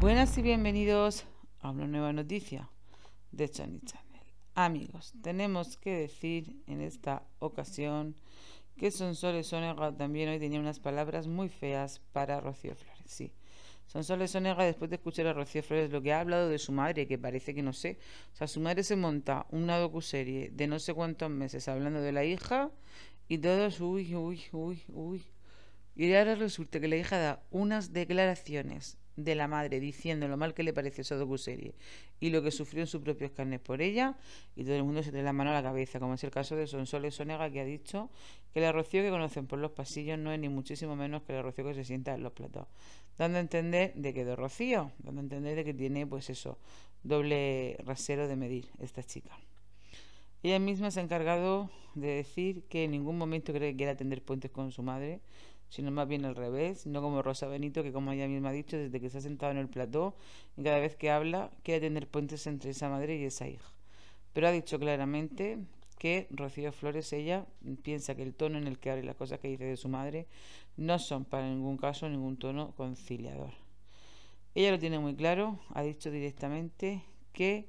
Buenas y bienvenidos a una nueva noticia de Chani Channel. Amigos, tenemos que decir en esta ocasión que Sonsoles Onega también hoy tenía unas palabras muy feas para Rocío Flores. Sí, Sonsoles Onega, después de escuchar a Rocío Flores lo que ha hablado de su madre, que parece que no sé, o sea, su madre se monta una docuserie de no sé cuántos meses hablando de la hija y todos, uy, uy, uy, uy. Y ahora resulta que la hija da unas declaraciones de la madre diciendo lo mal que le pareció esa docuserie y lo que sufrió en sus propios carnes por ella y todo el mundo se trae la mano a la cabeza, como es el caso de Sonsoles Sonega que ha dicho que la Rocío que conocen por los pasillos no es ni muchísimo menos que la Rocío que se sienta en los platos, dando a entender de que de Rocío, dando a entender de que tiene pues eso, doble rasero de medir esta chica. Ella misma se ha encargado de decir que en ningún momento cree que quiera tender puentes con su madre, sino más bien al revés, no como Rosa Benito, que como ella misma ha dicho, desde que se ha sentado en el plató y cada vez que habla quiere tener puentes entre esa madre y esa hija. Pero ha dicho claramente que Rocío Flores, ella piensa que el tono en el que habla y las cosas que dice de su madre no son para ningún caso ningún tono conciliador. Ella lo tiene muy claro, ha dicho directamente que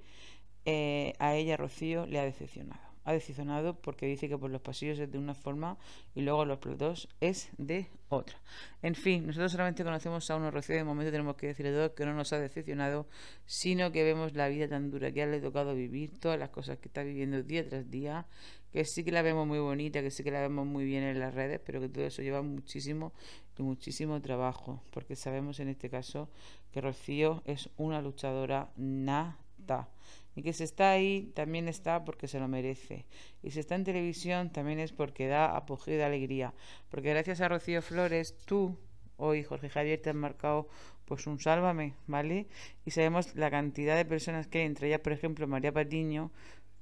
eh, a ella Rocío le ha decepcionado ha decisionado, porque dice que por los pasillos es de una forma y luego los platos es de otra. En fin, nosotros solamente conocemos a uno Rocío de momento tenemos que decirle todos que no nos ha decepcionado, sino que vemos la vida tan dura que ha le tocado vivir, todas las cosas que está viviendo día tras día, que sí que la vemos muy bonita, que sí que la vemos muy bien en las redes, pero que todo eso lleva muchísimo y muchísimo trabajo, porque sabemos en este caso que Rocío es una luchadora nata y que se está ahí también está porque se lo merece. Y si está en televisión también es porque da apogeo y alegría. Porque gracias a Rocío Flores, tú hoy, Jorge Javier, te has marcado pues un sálvame, ¿vale? Y sabemos la cantidad de personas que hay, entre ellas, por ejemplo, María Patiño,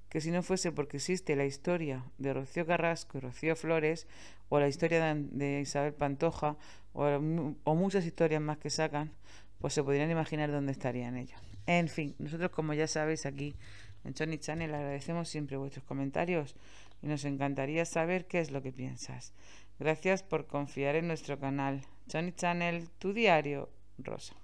que si no fuese porque existe la historia de Rocío Carrasco y Rocío Flores, o la historia de, Isabel Pantoja, o muchas historias más que sacan, pues se podrían imaginar dónde estarían ellos. En fin, nosotros como ya sabéis aquí en Johnny Channel agradecemos siempre vuestros comentarios y nos encantaría saber qué es lo que piensas. Gracias por confiar en nuestro canal. sonny Channel, tu diario, Rosa.